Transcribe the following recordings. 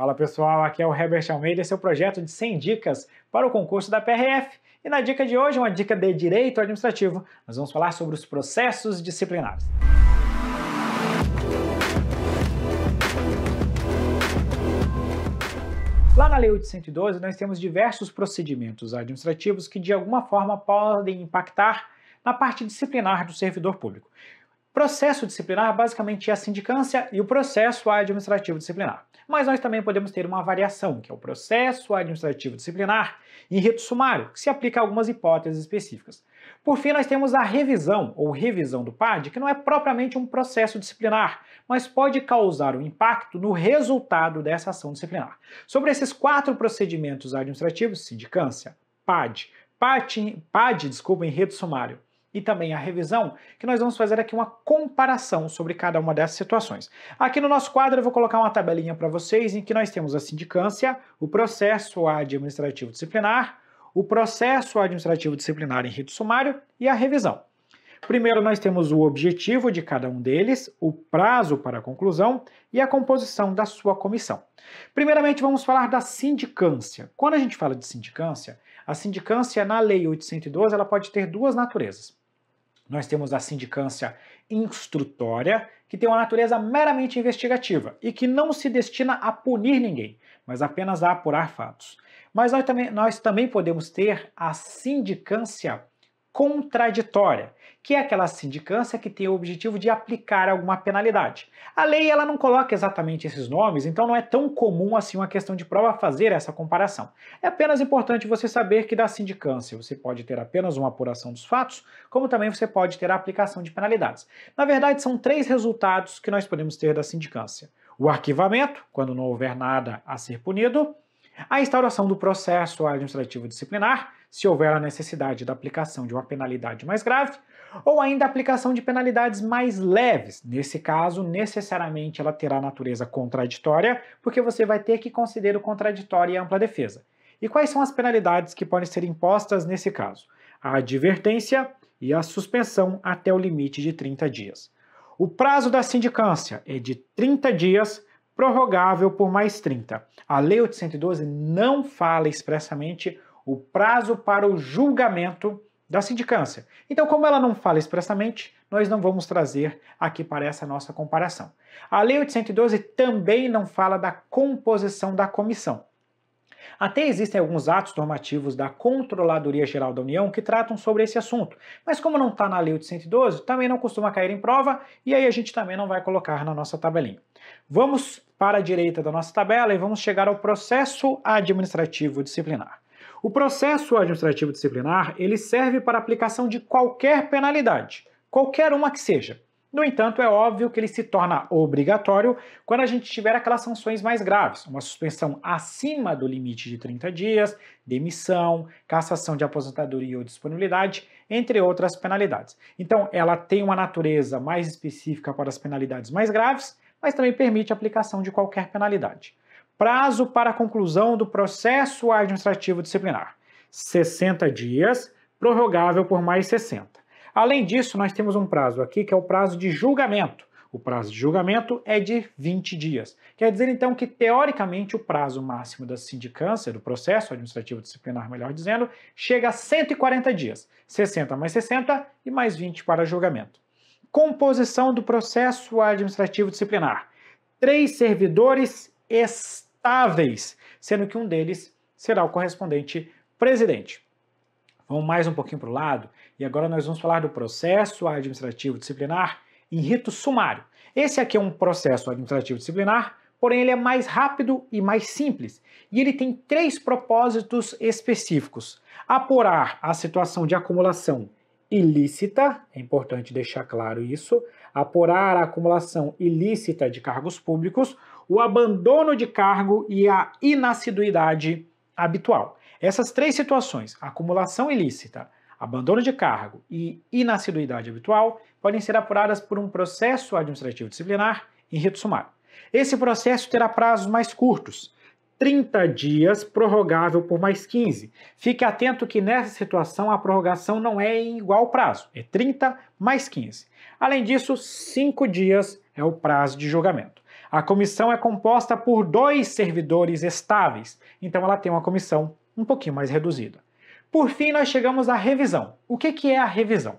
Fala pessoal, aqui é o Herbert Almeida, Seu é projeto de 100 dicas para o concurso da PRF. E na dica de hoje, uma dica de direito administrativo, nós vamos falar sobre os processos disciplinares. Lá na Lei 812, nós temos diversos procedimentos administrativos que de alguma forma podem impactar na parte disciplinar do servidor público. Processo disciplinar basicamente é a sindicância e o processo administrativo disciplinar. Mas nós também podemos ter uma variação, que é o processo administrativo disciplinar em rito sumário, que se aplica a algumas hipóteses específicas. Por fim, nós temos a revisão ou revisão do PAD, que não é propriamente um processo disciplinar, mas pode causar um impacto no resultado dessa ação disciplinar. Sobre esses quatro procedimentos administrativos, sindicância, PAD, PAD, PAD desculpa, em rito sumário, e também a revisão, que nós vamos fazer aqui uma comparação sobre cada uma dessas situações. Aqui no nosso quadro eu vou colocar uma tabelinha para vocês em que nós temos a sindicância, o processo administrativo disciplinar, o processo administrativo disciplinar em rito sumário e a revisão. Primeiro, nós temos o objetivo de cada um deles, o prazo para a conclusão e a composição da sua comissão. Primeiramente, vamos falar da sindicância. Quando a gente fala de sindicância, a sindicância na Lei 812 ela pode ter duas naturezas. Nós temos a sindicância instrutória, que tem uma natureza meramente investigativa e que não se destina a punir ninguém, mas apenas a apurar fatos. Mas nós também, nós também podemos ter a sindicância contraditória, que é aquela sindicância que tem o objetivo de aplicar alguma penalidade. A lei ela não coloca exatamente esses nomes, então não é tão comum assim uma questão de prova fazer essa comparação. É apenas importante você saber que da sindicância você pode ter apenas uma apuração dos fatos, como também você pode ter a aplicação de penalidades. Na verdade, são três resultados que nós podemos ter da sindicância: o arquivamento, quando não houver nada a ser punido, a instauração do processo administrativo disciplinar se houver a necessidade da aplicação de uma penalidade mais grave, ou ainda a aplicação de penalidades mais leves. Nesse caso, necessariamente ela terá natureza contraditória, porque você vai ter que considerar o contraditório e ampla defesa. E quais são as penalidades que podem ser impostas nesse caso? A advertência e a suspensão até o limite de 30 dias. O prazo da sindicância é de 30 dias, prorrogável por mais 30. A Lei 812 não fala expressamente o prazo para o julgamento da sindicância. Então, como ela não fala expressamente, nós não vamos trazer aqui para essa nossa comparação. A Lei 812 também não fala da composição da comissão. Até existem alguns atos normativos da Controladoria Geral da União que tratam sobre esse assunto, mas como não está na Lei 812, também não costuma cair em prova e aí a gente também não vai colocar na nossa tabelinha. Vamos para a direita da nossa tabela e vamos chegar ao processo administrativo disciplinar. O processo administrativo disciplinar, ele serve para aplicação de qualquer penalidade, qualquer uma que seja. No entanto, é óbvio que ele se torna obrigatório quando a gente tiver aquelas sanções mais graves, uma suspensão acima do limite de 30 dias, demissão, cassação de aposentadoria ou disponibilidade, entre outras penalidades. Então, ela tem uma natureza mais específica para as penalidades mais graves, mas também permite a aplicação de qualquer penalidade prazo para a conclusão do processo administrativo disciplinar, 60 dias, prorrogável por mais 60. Além disso, nós temos um prazo aqui que é o prazo de julgamento. O prazo de julgamento é de 20 dias. Quer dizer, então, que teoricamente o prazo máximo da sindicância, do processo administrativo disciplinar, melhor dizendo, chega a 140 dias. 60 mais 60 e mais 20 para julgamento. Composição do processo administrativo disciplinar: três servidores externos estáveis, sendo que um deles será o correspondente presidente. Vamos mais um pouquinho para o lado e agora nós vamos falar do processo administrativo disciplinar em rito sumário. Esse aqui é um processo administrativo disciplinar, porém ele é mais rápido e mais simples e ele tem três propósitos específicos: apurar a situação de acumulação ilícita, é importante deixar claro isso, apurar a acumulação ilícita de cargos públicos o abandono de cargo e a inassiduidade habitual. Essas três situações, acumulação ilícita, abandono de cargo e inassiduidade habitual, podem ser apuradas por um processo administrativo disciplinar em rito sumário. Esse processo terá prazos mais curtos, 30 dias, prorrogável por mais 15. Fique atento que nessa situação a prorrogação não é em igual prazo, é 30 mais 15. Além disso, 5 dias é o prazo de julgamento. A comissão é composta por dois servidores estáveis, então ela tem uma comissão um pouquinho mais reduzida. Por fim, nós chegamos à revisão. O que é a revisão?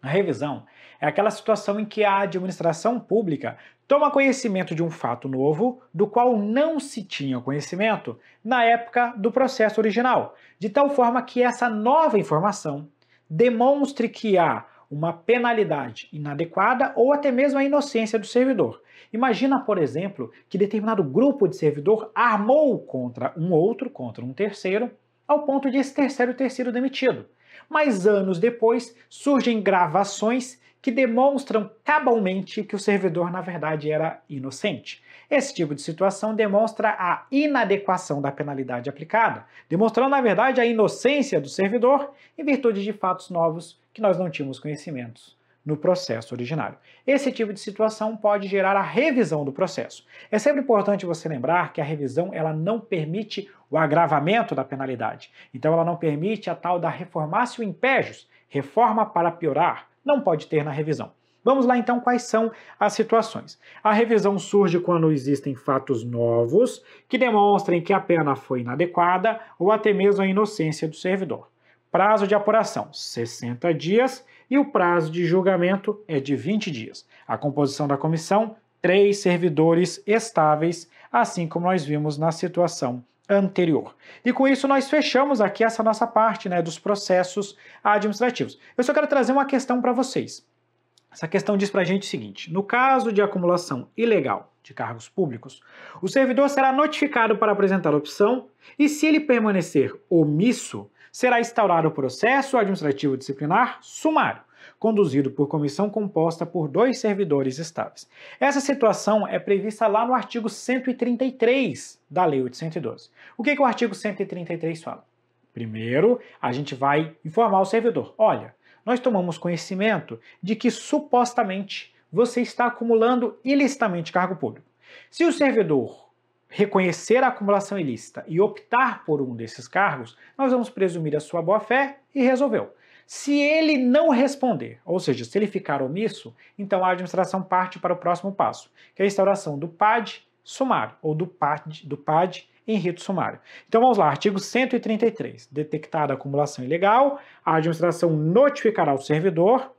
A revisão é aquela situação em que a administração pública toma conhecimento de um fato novo do qual não se tinha conhecimento na época do processo original, de tal forma que essa nova informação demonstre que há uma penalidade inadequada ou até mesmo a inocência do servidor. Imagina, por exemplo, que determinado grupo de servidor armou contra um outro, contra um terceiro, ao ponto de esse terceiro ter sido demitido. Mas anos depois surgem gravações que demonstram cabalmente que o servidor, na verdade, era inocente. Esse tipo de situação demonstra a inadequação da penalidade aplicada, demonstrando, na verdade, a inocência do servidor em virtude de fatos novos que nós não tínhamos conhecimentos no processo originário. Esse tipo de situação pode gerar a revisão do processo. É sempre importante você lembrar que a revisão ela não permite o agravamento da penalidade. Então ela não permite a tal da reformácio impejus, reforma para piorar, não pode ter na revisão. Vamos lá então quais são as situações. A revisão surge quando existem fatos novos que demonstrem que a pena foi inadequada ou até mesmo a inocência do servidor. Prazo de apuração: 60 dias e o prazo de julgamento é de 20 dias. A composição da comissão: três servidores estáveis, assim como nós vimos na situação anterior. E com isso nós fechamos aqui essa nossa parte né, dos processos administrativos. Eu só quero trazer uma questão para vocês. Essa questão diz para a gente o seguinte: no caso de acumulação ilegal de cargos públicos, o servidor será notificado para apresentar a opção e, se ele permanecer omisso, será instaurado o processo administrativo disciplinar sumário, conduzido por comissão composta por dois servidores estáveis. Essa situação é prevista lá no artigo 133 da Lei 812. O que, que o artigo 133 fala? Primeiro, a gente vai informar o servidor: olha, nós tomamos conhecimento de que supostamente você está acumulando ilicitamente cargo público. Se o servidor reconhecer a acumulação ilícita e optar por um desses cargos, nós vamos presumir a sua boa-fé e resolveu. Se ele não responder, ou seja, se ele ficar omisso, então a administração parte para o próximo passo, que é a instauração do PAD sumário, ou do PAD, do PAD em rito sumário. Então vamos lá, artigo 133. Detectada acumulação ilegal, a administração notificará o servidor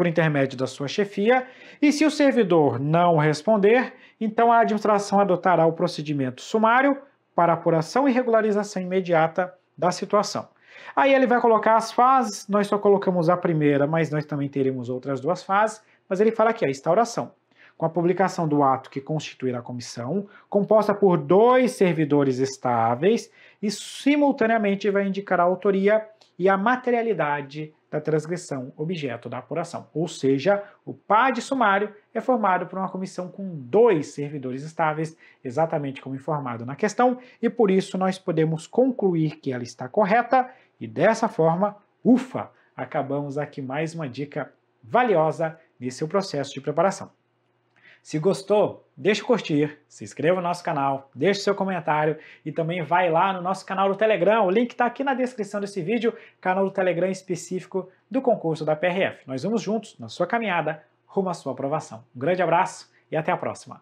por intermédio da sua chefia, e se o servidor não responder, então a administração adotará o procedimento sumário para apuração e regularização imediata da situação. Aí ele vai colocar as fases, nós só colocamos a primeira, mas nós também teremos outras duas fases, mas ele fala aqui a instauração. Com a publicação do ato que constituirá a comissão, composta por dois servidores estáveis, e simultaneamente vai indicar a autoria e a materialidade da transgressão objeto da apuração. Ou seja, o PAD sumário é formado por uma comissão com dois servidores estáveis, exatamente como informado na questão, e por isso nós podemos concluir que ela está correta, e dessa forma, ufa, acabamos aqui mais uma dica valiosa nesse seu processo de preparação. Se gostou, deixa curtir, se inscreva no nosso canal, deixe seu comentário e também vai lá no nosso canal do Telegram. O link está aqui na descrição desse vídeo, canal do Telegram específico do concurso da PRF. Nós vamos juntos na sua caminhada rumo à sua aprovação. Um grande abraço e até a próxima!